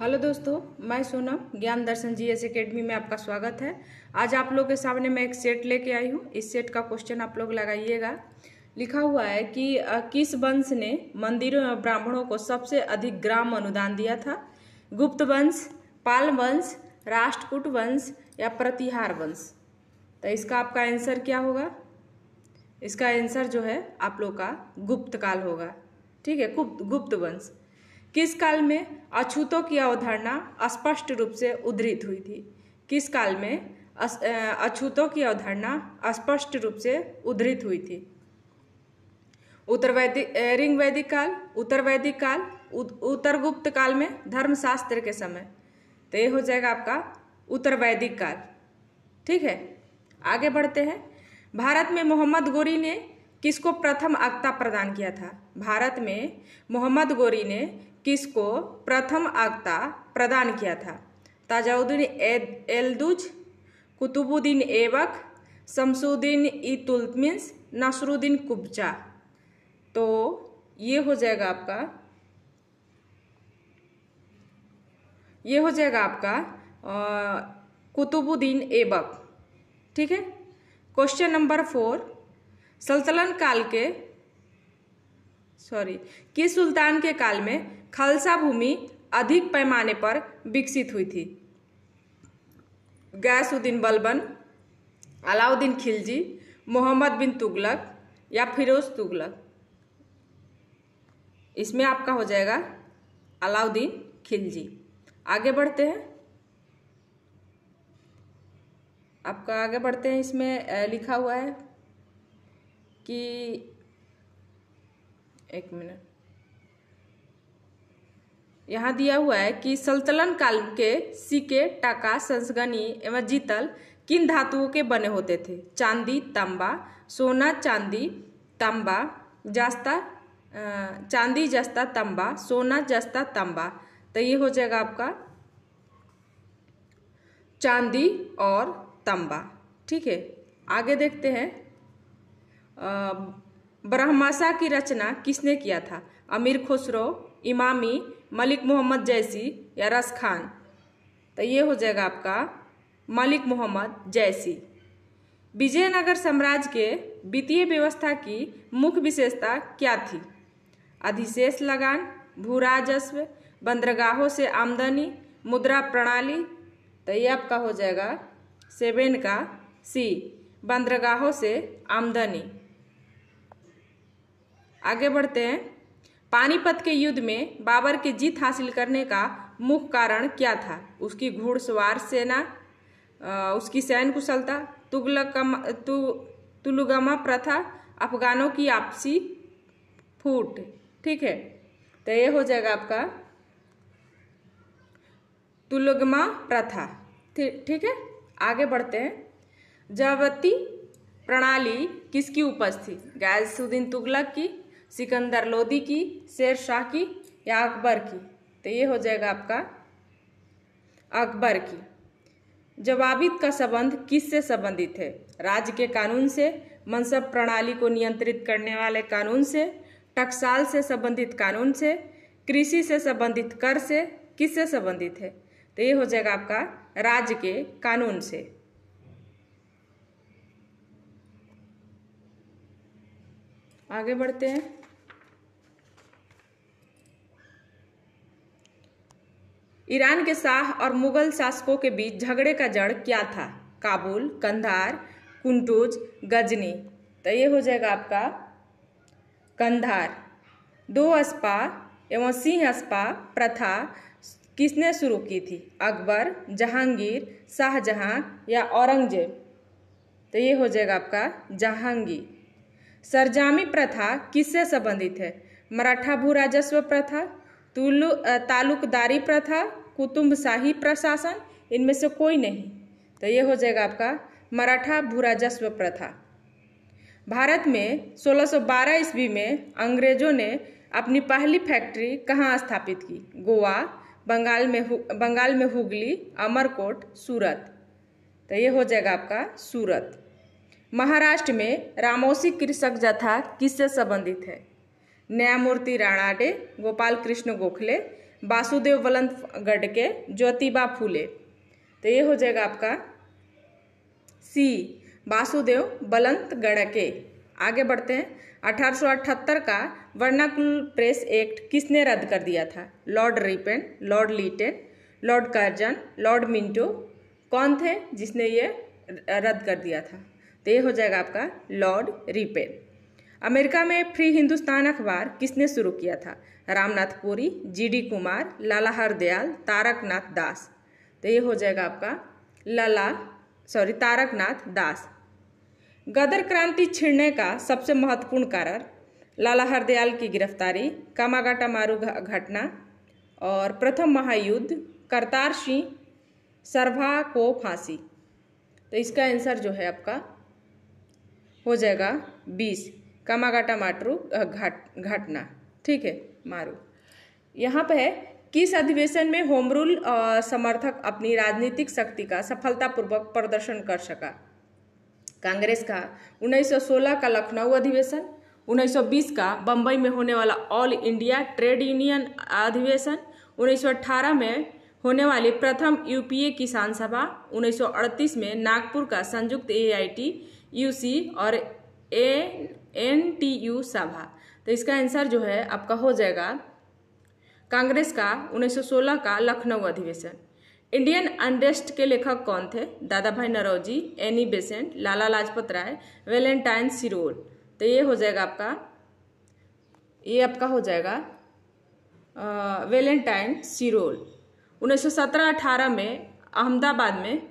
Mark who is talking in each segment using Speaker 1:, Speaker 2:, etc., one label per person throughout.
Speaker 1: hello दोस्तों मैं सोनम ज्ञान दर्शन जी एस अकेडमी में आपका स्वागत है आज आप लोग के सामने मैं एक सेट लेके आई हूँ इस सेट का क्वेश्चन आप लोग लगाइएगा लिखा हुआ है कि किस वंश ने मंदिरों और ब्राह्मणों को सबसे अधिक ग्राम अनुदान दिया था गुप्त वंश पाल वंश राष्ट्रकूट वंश या प्रतिहार वंश तो इसका आपका आंसर क्या होगा इसका आंसर जो है आप लोग का गुप्तकाल होगा ठीक है गुप्त गुप्त वंश किस काल में अछूतों की अवधारणा स्पष्ट रूप से उद्धृत हुई थी किस काल में अछूतों की अवधारणा स्पष्ट रूप से उद्धृत हुई थी उत्तर वैदिक रिंग वैदिक काल उत्तर वैदिक काल उत्तर गुप्त काल में धर्मशास्त्र के समय तो ये हो जाएगा आपका उत्तर वैदिक काल ठीक है आगे बढ़ते हैं भारत में मोहम्मद गोरी ने किसको प्रथम अक्ता प्रदान किया था भारत में मोहम्मद गोरी ने किसको प्रथम आगता प्रदान किया था ताजाउद्दीन एलदुज कुतुबुद्दीन एवक शमसुद्दीन ई तुल्तमिन्स नसरुद्दीन कुब्जा तो ये हो जाएगा आपका ये हो जाएगा आपका कुतुबुद्दीन एबक ठीक है क्वेश्चन नंबर फोर सल्तनत काल के सॉरी किस सुल्तान के काल में खालसा भूमि अधिक पैमाने पर विकसित हुई थी गैसुद्दीन बलबन अलाउद्दीन खिलजी मोहम्मद बिन तुगलक या फिरोज तुगलक इसमें आपका हो जाएगा अलाउद्दीन खिलजी आगे बढ़ते हैं आपका आगे बढ़ते हैं इसमें लिखा हुआ है कि एक मिनट यहाँ दिया हुआ है कि सल्तलन काल के सिक्के टाका संसगनी एवं जीतल किन धातुओं के बने होते थे चांदी तांबा सोना चांदी तांबा जस्ता चांदी जस्ता तांबा सोना जस्ता तांबा तो ये हो जाएगा आपका चांदी और तांबा ठीक है आगे देखते हैं ब्रह्माशा की रचना किसने किया था अमीर खुसरो इमामी मलिक मोहम्मद जैसी या रस खान तो ये हो जाएगा आपका मलिक मोहम्मद जैसी विजयनगर साम्राज्य के वित्तीय व्यवस्था की मुख्य विशेषता क्या थी अधिशेष लगान भू राजस्व बंदरगाहों से आमदनी मुद्रा प्रणाली तो ये आपका हो जाएगा सेवेन का सी बंदरगाहों से आमदनी आगे बढ़ते हैं पानीपत के युद्ध में बाबर की जीत हासिल करने का मुख्य कारण क्या था उसकी घुड़सवार सेना उसकी सैन्य कुशलता तुगलकम तु तुलुगमा प्रथा अफगानों की आपसी फूट ठीक है तो ये हो जाएगा आपका तुलुगमा प्रथा ठीक है आगे बढ़ते हैं जावती प्रणाली किसकी उपज थी गायसुद्दीन तुगलक की सिकंदर लोदी की शेर शाह की या अकबर की तो ये हो जाएगा आपका अकबर की जवाबित का संबंध किस से संबंधित है राज्य के कानून से मनसब प्रणाली को नियंत्रित करने वाले कानून से टकसाल से संबंधित कानून से कृषि से संबंधित कर से किससे संबंधित है तो ये हो जाएगा आपका राज्य के कानून से आगे बढ़ते हैं ईरान के शाह और मुगल शासकों के बीच झगड़े का जड़ क्या था काबुल कंधार कुंटूज गजनी तो ये हो जाएगा आपका कंधार दो अस्पा एवं सिंह अस्पा प्रथा किसने शुरू की थी अकबर जहांगीर शाहजहां या औरंगजेब तो ये हो जाएगा आपका जहांगीर सरजामी प्रथा किससे संबंधित है मराठा भू राजस्व प्रथा तुलु तालुकदारी प्रथा कुतुम्बशाही प्रशासन इनमें से कोई नहीं तो ये हो जाएगा आपका मराठा भूराजस्व प्रथा भारत में 1612 ईस्वी में अंग्रेजों ने अपनी पहली फैक्ट्री कहाँ स्थापित की गोवा बंगाल में बंगाल में हुगली अमरकोट सूरत तो ये हो जाएगा आपका सूरत महाराष्ट्र में रामोसी कृषक जथा किससे संबंधित है न्यायमूर्ति राणाडे गोपाल कृष्ण गोखले वासुदेव वलंत गडके ज्योतिबा फूले तो ये हो जाएगा आपका सी वासुदेव बलंत गड़के आगे बढ़ते हैं 1878 का वर्नाकुल प्रेस एक्ट किसने रद्द कर दिया था lord Ripon lord Lytton lord Curzon lord Minto कौन थे जिसने ये रद्द कर दिया था तो ये हो जाएगा आपका लॉर्ड रिपेन अमेरिका में फ्री हिंदुस्तान अखबार किसने शुरू किया था रामनाथ पुरी जीडी कुमार लाला हरदयाल तारकनाथ दास तो ये हो जाएगा आपका लाला सॉरी तारकनाथ दास गदर क्रांति छिड़ने का सबसे महत्वपूर्ण कारण लाला हरदयाल की गिरफ्तारी कामागाटा मारू घटना और प्रथम महायुद्ध करतार सिंह सरभा को फांसी तो इसका आंसर जो है आपका हो जाएगा बीस कामागाटा माटरू घाट घाटना ठीक है मारू यहाँ पे है किस अधिवेशन में होम रूल समर्थक अपनी राजनीतिक शक्ति का सफलतापूर्वक प्रदर्शन कर सका कांग्रेस का 1916 का लखनऊ अधिवेशन 1920 का बम्बई में होने वाला ऑल इंडिया ट्रेड यूनियन अधिवेशन 1918 में होने वाली प्रथम यूपीए किसान सभा 1938 में नागपुर का संयुक्त एआईटी यूसी और ए एन टी यू सभा तो इसका आंसर जो है आपका हो जाएगा कांग्रेस का 1916 का लखनऊ अधिवेशन इंडियन अनरेस्ट के लेखक कौन थे Dadabhai Naoroji Annie Besant Lala Lajpat Rai Valentine Chirol तो ये हो जाएगा आपका ये आपका हो जाएगा वेलेंटाइन सिरोल 1917-18 में अहमदाबाद में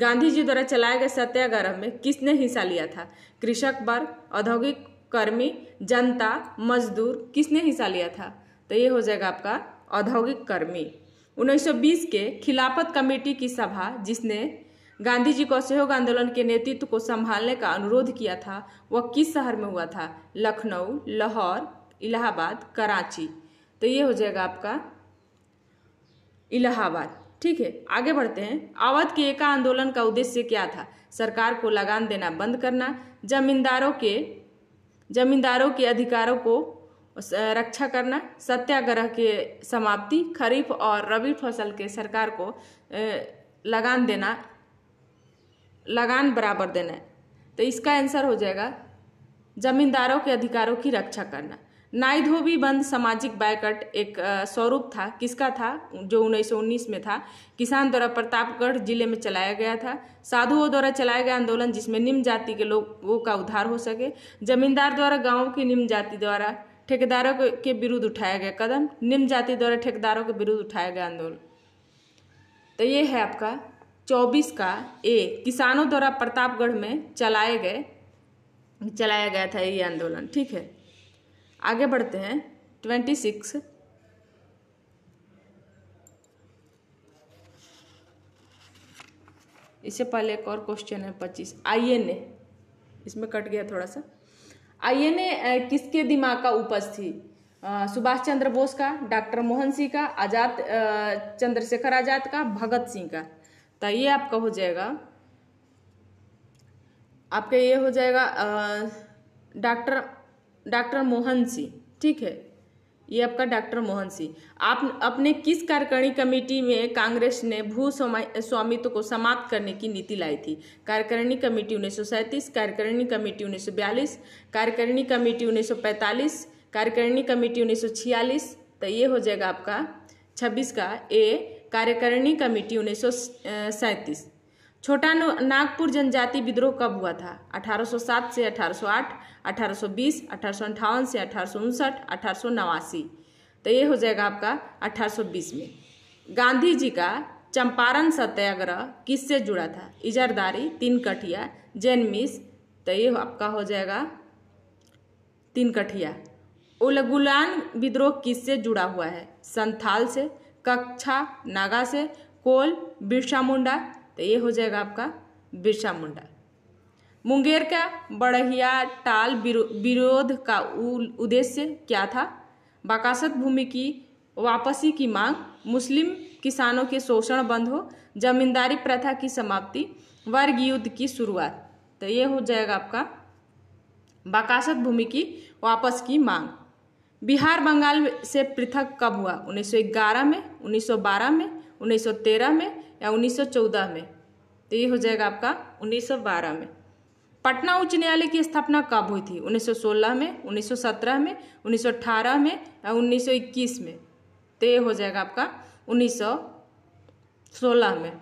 Speaker 1: गांधी जी द्वारा चलाए गए सत्याग्रह में किसने हिस्सा लिया था कृषक वर्ग औद्योगिक कर्मी जनता मजदूर किसने हिस्सा लिया था तो ये हो जाएगा आपका औद्योगिक कर्मी 1920 के खिलाफत कमेटी की सभा जिसने गांधी जी को असहयोग आंदोलन के नेतृत्व को संभालने का अनुरोध किया था वह किस शहर में हुआ था लखनऊ लाहौर इलाहाबाद कराची तो ये हो जाएगा आपका इलाहाबाद ठीक है आगे बढ़ते हैं अवध के एका आंदोलन का उद्देश्य क्या था सरकार को लगान देना बंद करना जमींदारों के जमींदारों के अधिकारों को रक्षा करना सत्याग्रह के समाप्ति खरीफ और रबी फसल के सरकार को लगान देना लगान बराबर देना है तो इसका आंसर हो जाएगा जमींदारों के अधिकारों की रक्षा करना नाई धोबी बंद सामाजिक बायकट एक स्वरूप था किसका था जो 1919 में था किसान द्वारा प्रतापगढ़ जिले में चलाया गया था साधुओं द्वारा चलाया गया आंदोलन जिसमें निम्न जाति के लोगों का उद्धार हो सके जमींदार द्वारा गाँव की निम्न जाति द्वारा ठेकेदारों के विरुद्ध उठाया गया कदम निम्न जाति द्वारा ठेकेदारों के विरुद्ध उठाया गया आंदोलन तो ये है आपका चौबीस का ए किसानों द्वारा प्रतापगढ़ में चलाए गए चलाया गया था ये आंदोलन ठीक है आगे बढ़ते हैं ट्वेंटी सिक्स इससे पहले एक और क्वेश्चन है पच्चीस आई एन ए इसमें कट गया थोड़ा सा आई एन ए किसके दिमाग का उपज थी सुभाष चंद्र बोस का डॉक्टर मोहन सिंह का आजाद चंद्रशेखर आजाद का भगत सिंह का तो ये आपका हो जाएगा आपका ये हो जाएगा डॉक्टर डॉक्टर मोहन सिंह ठीक है ये आपका डॉक्टर मोहन सिंह आप अपने किस कार्यकारिणी कमेटी में कांग्रेस ने भू स्वामित्व को समाप्त करने की नीति लाई थी कार्यकारिणी कमेटी उन्नीस सौ सैंतीस कार्यकारिणी कमेटी उन्नीस सौ बयालीस कार्यकारिणी कमेटी उन्नीस सौ पैंतालीस कार्यकारिणी कमेटी उन्नीस सौ छियालीस तो ये हो जाएगा आपका छब्बीस का ए कार्यकारिणी कमेटी उन्नीस सौ सैंतीस छोटा नागपुर जनजाति विद्रोह कब हुआ था 1807 से 1808, 1820, अठारह से अठारह सौ तो ये हो जाएगा आपका 1820 में गांधी जी का चंपारण सत्याग्रह किससे जुड़ा था इजरदारी तीन कठिया जैन मिस तो ये आपका हो जाएगा तीन कठिया उलगुलान विद्रोह किससे जुड़ा हुआ है संथाल से कक्षा नागा से कोल बिरसा मुंडा तो ये हो जाएगा आपका बिरसा मुंडा मुंगेर का बड़हिया टाल विरोध का उद्देश्य क्या था बाकासत भूमि की वापसी की मांग मुस्लिम किसानों के शोषण बंद हो जमींदारी प्रथा की समाप्ति वर्ग युद्ध की शुरुआत तो ये हो जाएगा आपका बाकासत भूमि की वापस की मांग बिहार बंगाल से पृथक कब हुआ 1911 में 1912 में 1913 में या 1914 में तो ये हो जाएगा आपका 1912 में पटना उच्च न्यायालय की स्थापना कब हुई थी 1916 में 1917 में 1918 में या 1921 में तो ये हो जाएगा आपका 1916 में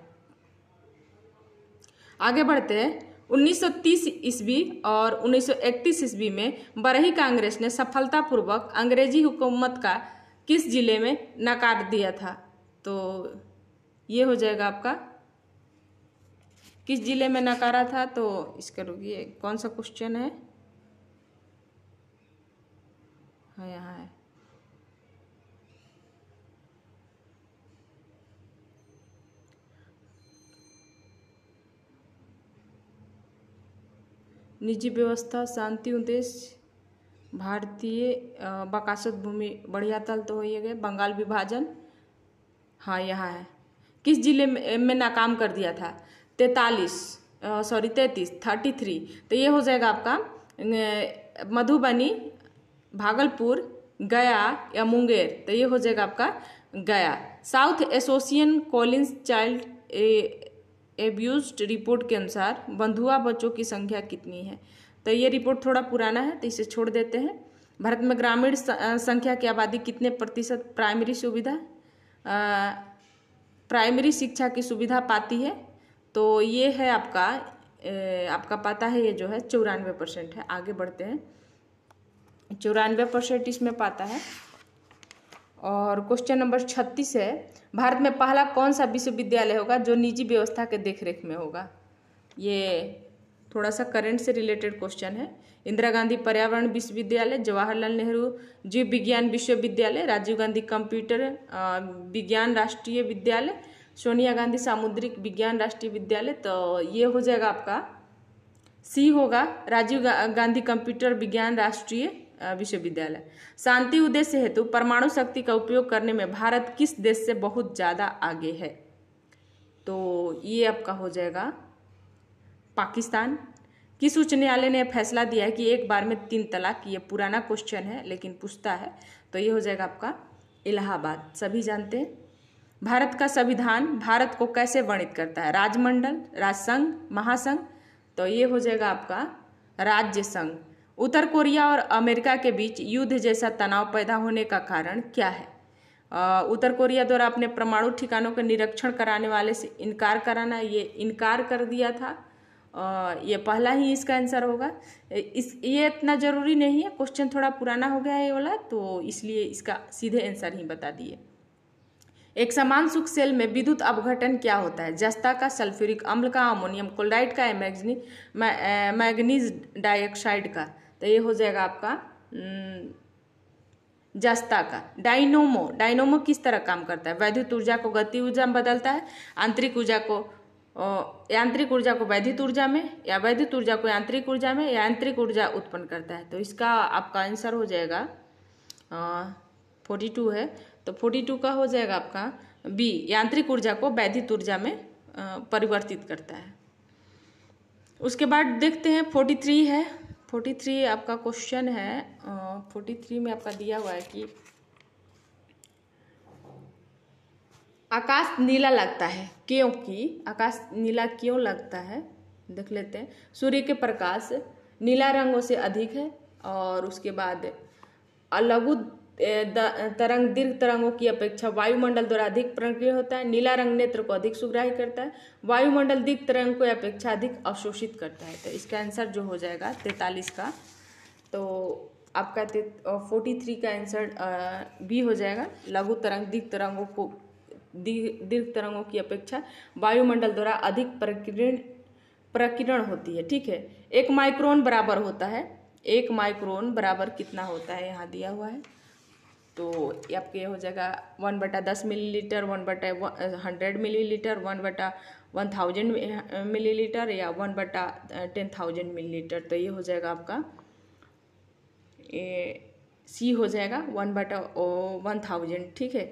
Speaker 1: आगे बढ़ते हैं 1930 ईस्वी और 1931 ईस्वी में बरही कांग्रेस ने सफलतापूर्वक अंग्रेजी हुकूमत का किस जिले में नकार दिया था तो ये हो जाएगा आपका किस जिले में नकारा था तो इसका रुकिए कौन सा क्वेश्चन है हाँ यहाँ है निजी व्यवस्था शांति उद्देश्य भारतीय बकासत भूमि बढ़िया तल तो हो गए बंगाल विभाजन हाँ यहाँ है किस जिले में, नाकाम कर दिया था तैतालीस सॉरी तैतीस थर्टी थ्री तो ये हो जाएगा आपका मधुबनी भागलपुर गया या मुंगेर तो ये हो जाएगा आपका गया south association Collins child abuse report के अनुसार बंधुआ बच्चों की संख्या कितनी है तो ये रिपोर्ट थोड़ा पुराना है तो इसे छोड़ देते हैं भारत में ग्रामीण संख्या की आबादी कितने प्रतिशत प्राइमरी सुविधा प्राइमरी शिक्षा की सुविधा पाती है तो ये है आपका आपका पता है ये जो है चौरानवे परसेंट है आगे बढ़ते हैं चौरानवे परसेंट इसमें पाता है और क्वेश्चन नंबर छत्तीस है भारत में पहला कौन सा विश्वविद्यालय होगा जो निजी व्यवस्था के देखरेख में होगा ये थोड़ा सा करंट से रिलेटेड क्वेश्चन है इंदिरा गांधी पर्यावरण विश्वविद्यालय जवाहरलाल नेहरू जीव विज्ञान विश्वविद्यालय राजीव गांधी कंप्यूटर विज्ञान राष्ट्रीय विद्यालय सोनिया गांधी सामुद्रिक विज्ञान राष्ट्रीय विद्यालय तो ये हो जाएगा आपका सी होगा राजीव गा, गांधी कंप्यूटर विज्ञान राष्ट्रीय विश्वविद्यालय शांति उद्देश्य हेतु परमाणु शक्ति का उपयोग करने में भारत किस देश से बहुत ज़्यादा आगे है तो ये आपका हो जाएगा पाकिस्तान किस उच्च न्यायालय ने फैसला दिया है कि एक बार में तीन तलाक ये पुराना क्वेश्चन है लेकिन पूछता है तो ये हो जाएगा आपका इलाहाबाद सभी जानते हैं भारत का संविधान भारत को कैसे वर्णित करता है राजमंडल राजसंघ महासंघ तो ये हो जाएगा आपका राज्य संघ उत्तर कोरिया और अमेरिका के बीच युद्ध जैसा तनाव पैदा होने का कारण क्या है उत्तर कोरिया द्वारा अपने परमाणु ठिकानों के निरीक्षण कराने वाले से इनकार कराना ये इनकार कर दिया था ये पहला ही इसका आंसर होगा इस ये इतना ज़रूरी नहीं है क्वेश्चन थोड़ा पुराना हो गया है ये वाला तो इसलिए इसका सीधे आंसर ही बता दिए एक समान सुख सेल में विद्युत अपघटन क्या होता है जस्ता का सल्फ्यूरिक अम्ल का अमोनियम क्लोराइड का मैगनी मैग्नीज डाइऑक्साइड का तो ये हो जाएगा आपका जस्ता का डाइनोमो डाइनोमो किस तरह काम करता है वैद्युत ऊर्जा को गति ऊर्जा में बदलता है आंतरिक ऊर्जा को यांत्रिक ऊर्जा को वैधित ऊर्जा में या वैधित ऊर्जा को यांत्रिक ऊर्जा में यांत्रिक ऊर्जा उत्पन्न करता है तो इसका आपका आंसर हो जाएगा फोर्टी टू है तो फोर्टी टू का हो जाएगा आपका बी यांत्रिक ऊर्जा को वैधित ऊर्जा में परिवर्तित करता है उसके बाद देखते हैं फोर्टी थ्री है फोर्टी थ्री आपका क्वेश्चन है फोर्टी थ्री में आपका दिया हुआ है कि आकाश नीला लगता है क्योंकि आकाश नीला क्यों लगता है देख लेते हैं सूर्य के प्रकाश नीला रंगों से अधिक है और उसके बाद लघु तरंग दीर्घ तरंगों की अपेक्षा वायुमंडल द्वारा अधिक प्रक्रिय होता है नीला रंग नेत्र को अधिक सुग्राही करता है वायुमंडल दीर्घ तरंग को अपेक्षा अधिक अवशोषित करता है तो इसका आंसर जो हो जाएगा तैतालीस का तो आपका फोर्टी थ्री का आंसर बी हो जाएगा लघु तरंग दीर्घ तरंगों को दीर्घ तरंगों की अपेक्षा वायुमंडल द्वारा अधिक प्रकीर्ण प्रकीर्ण होती है ठीक है एक माइक्रोन बराबर होता है एक माइक्रोन बराबर कितना होता है यहाँ दिया हुआ है तो आपके हो जाएगा वन बटा दस मिली लीटर वन बटा हंड्रेड मिली लीटर वन बटा वन थाउजेंड मिली लीटर या वन बटा टेन थाउजेंड मिली लीटर तो ये हो जाएगा आपका ए, सी हो जाएगा वन बटा ओ वन थाउजेंड ठीक है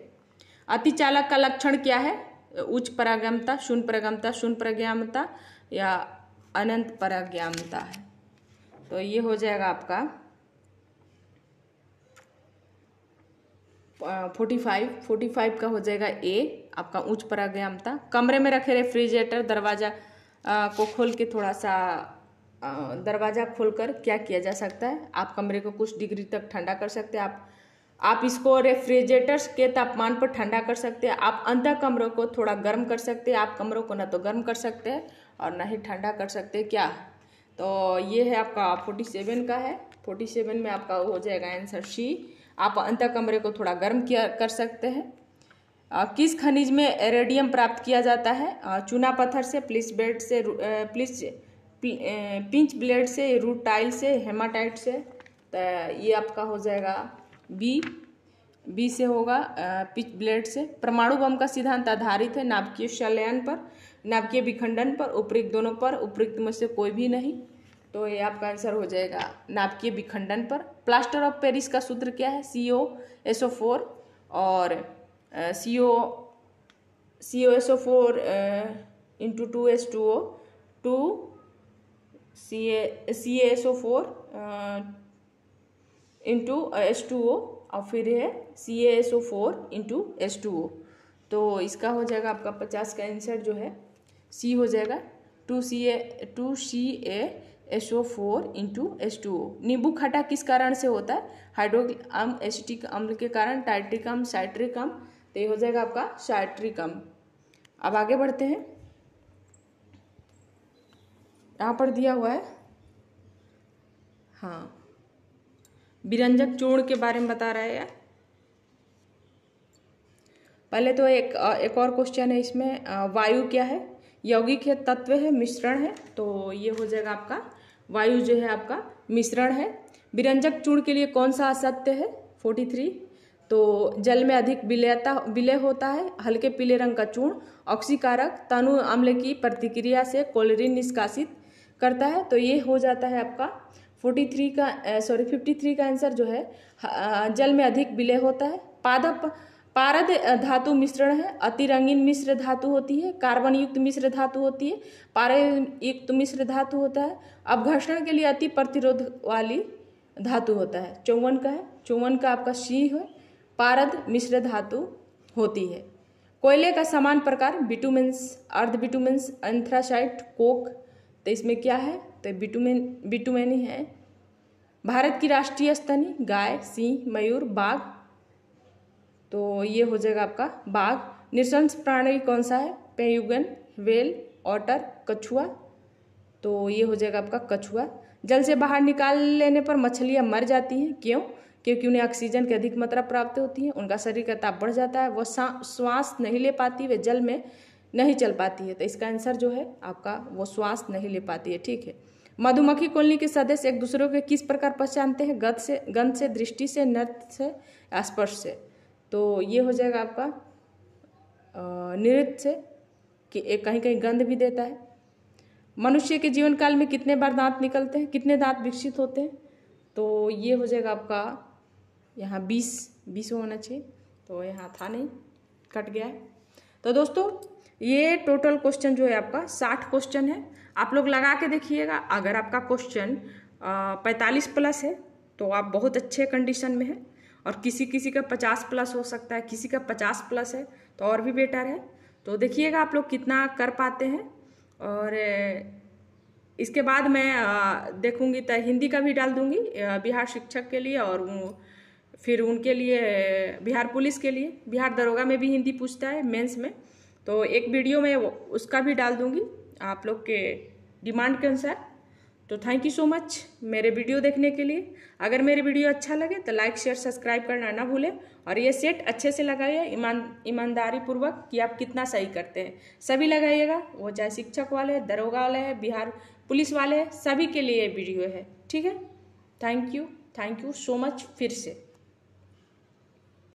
Speaker 1: अतिचालक का लक्षण क्या है उच्च परागमता शून्य परागमता शून्य प्रज्ञामता या अनंत पराज्ञामता है तो ये हो जाएगा आपका फोर्टी फाइव फोर्टी फाइव का हो जाएगा ए आपका उच्च परागमता कमरे में रखे रेफ्रिजरेटर दरवाज़ा को खोल के थोड़ा सा दरवाज़ा खोलकर क्या किया जा सकता है आप कमरे को कुछ डिग्री तक ठंडा कर सकते हैं आप आप इसको रेफ्रिजरेटर्स के तापमान पर ठंडा कर सकते हैं आप अंत कमरों को थोड़ा गर्म कर सकते हैं आप कमरों को ना तो गर्म कर सकते हैं और ना ही ठंडा कर सकते क्या तो ये है आपका फोर्टी सेवन का है फोर्टी सेवन में आपका हो जाएगा आंसर सी आप अंत कमरे को थोड़ा गर्म किया कर सकते हैं किस खनिज में रेडियम प्राप्त किया जाता है चूना पत्थर से प्लिस बेड से प्लिस पिंच ब्लेड से रूट टाइल से हेमाटाइट से तो ये आपका हो जाएगा बी बी से होगा पिच ब्लेड से परमाणु बम का सिद्धांत आधारित है नाभिकीय शलयन पर नाभिकीय विखंडन पर उपरिक्त दोनों पर उपरिक्त में से कोई भी नहीं तो ये आपका आंसर हो जाएगा नाभिकीय विखंडन पर प्लास्टर ऑफ पेरिस का सूत्र क्या है सी ओ एस ओ फोर और C O C O S O four into two S two O two C A C S O four into S two O और फिर है C S O four into S two O तो इसका हो जाएगा आपका पचास का आंसर जो है सी हो जाएगा two C A two C A S O four into S two O नींबू खटा किस कारण से होता है हाइड्रो अम एसिटिक अम्ल के कारण टाइट्रिक अम साइट्रिक अम तो ये हो जाएगा आपका साइट्रिक अम अब आगे बढ़ते हैं यहाँ पर दिया हुआ है हाँ विरंजक चूर्ण के बारे में बता रहा है पहले तो एक एक और क्वेश्चन है इसमें वायु क्या है यौगिक है तत्व है मिश्रण है तो ये हो जाएगा आपका वायु जो है आपका मिश्रण है विरंजक चूर्ण के लिए कौन सा असत्य है फोर्टी थ्री तो जल में अधिक विलयता विलय होता है हल्के पीले रंग का चूर्ण ऑक्सीकारक तनु अम्ल की प्रतिक्रिया से कोलरिन निष्कासित करता है तो ये हो जाता है आपका फोर्टी थ्री का सॉरी फिफ्टी थ्री का आंसर जो है जल में अधिक विलय होता है पादप पारद धातु मिश्रण है अतिरंगीन मिश्र धातु होती है कार्बन युक्त मिश्र धातु होती है पारे युक्त मिश्र धातु होता है अपघर्षण के लिए अति प्रतिरोध वाली धातु होता है चौवन का है चौवन का आपका सी है पारद मिश्र धातु होती है कोयले का समान प्रकार बिटुमेंस अर्ध बिटुमेंस एंथ्रासाइट कोक तो इसमें क्या है तो बिटुमेन बिटुमेनी है भारत की राष्ट्रीय स्तनी गाय सिंह मयूर बाघ तो ये हो जाएगा आपका बाघ निशंस प्राणी कौन सा है पेयुगन वेल ऑटर कछुआ तो ये हो जाएगा आपका कछुआ जल से बाहर निकाल लेने पर मछलियाँ मर जाती हैं क्यों क्योंकि उन्हें ऑक्सीजन की अधिक मात्रा प्राप्त होती है उनका शरीर का ताप बढ़ जाता है वह श्वास नहीं ले पाती वे जल में नहीं चल पाती है तो इसका आंसर जो है आपका वो श्वास नहीं ले पाती है ठीक है मधुमक्खी कॉलोनी के सदस्य एक दूसरे को किस प्रकार पहचानते हैं गंध से गंध से दृष्टि से नृत्य से स्पर्श से तो ये हो जाएगा आपका नृत्य से कि एक कहीं कहीं गंध भी देता है मनुष्य के जीवन काल में कितने बार दांत निकलते हैं कितने दांत विकसित होते हैं तो ये हो जाएगा आपका यहाँ बीस बीस होना चाहिए तो यहाँ था नहीं कट गया है तो दोस्तों ये टोटल क्वेश्चन जो है आपका साठ क्वेश्चन है आप लोग लगा के देखिएगा अगर आपका क्वेश्चन पैंतालीस प्लस है तो आप बहुत अच्छे कंडीशन में है और किसी किसी का पचास प्लस हो सकता है किसी का पचास प्लस है तो और भी बेटर है तो देखिएगा आप लोग कितना कर पाते हैं और इसके बाद मैं देखूंगी तो हिंदी का भी डाल दूंगी बिहार शिक्षक के लिए और फिर उनके लिए बिहार पुलिस के लिए बिहार दरोगा में भी हिंदी पूछता है मेंस में तो एक वीडियो मैं उसका भी डाल दूँगी आप लोग के डिमांड के अनुसार तो थैंक यू सो मच मेरे वीडियो देखने के लिए अगर मेरे वीडियो अच्छा लगे तो लाइक शेयर सब्सक्राइब करना ना भूलें और ये सेट अच्छे से लगाइए ईमान ईमानदारी पूर्वक कि आप कितना सही करते हैं सभी लगाइएगा वो चाहे शिक्षक वाले हैं दरोगा वाले हैं बिहार पुलिस वाले हैं सभी के लिए वीडियो है ठीक है thank you thank you so much फिर से